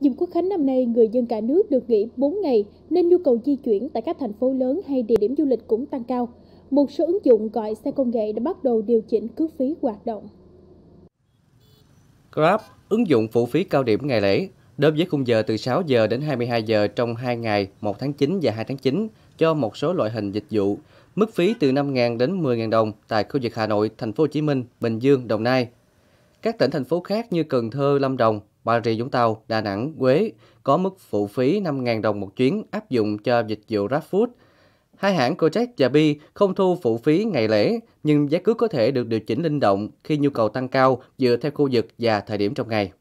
Dịp Quốc Khánh năm nay, người dân cả nước được nghỉ 4 ngày nên nhu cầu di chuyển tại các thành phố lớn hay địa điểm du lịch cũng tăng cao. Một số ứng dụng gọi xe công nghệ đã bắt đầu điều chỉnh cước phí hoạt động. Grab, ứng dụng phụ phí cao điểm ngày lễ, đối với khung giờ từ 6 giờ đến 22 giờ trong 2 ngày 1 tháng 9 và 2 tháng 9 cho một số loại hình dịch vụ, mức phí từ 5.000 đến 10.000 đồng tại khu vực Hà Nội, Thành phố Hồ Chí Minh, Bình Dương, Đồng Nai. Các tỉnh thành phố khác như Cần Thơ, Lâm Đồng, Bà Rịa Vũng Tàu, Đà Nẵng, Quế có mức phụ phí 5.000 đồng một chuyến áp dụng cho dịch vụ GrabFood. Hai hãng Gojek và Bi không thu phụ phí ngày lễ, nhưng giá cước có thể được điều chỉnh linh động khi nhu cầu tăng cao dựa theo khu vực và thời điểm trong ngày.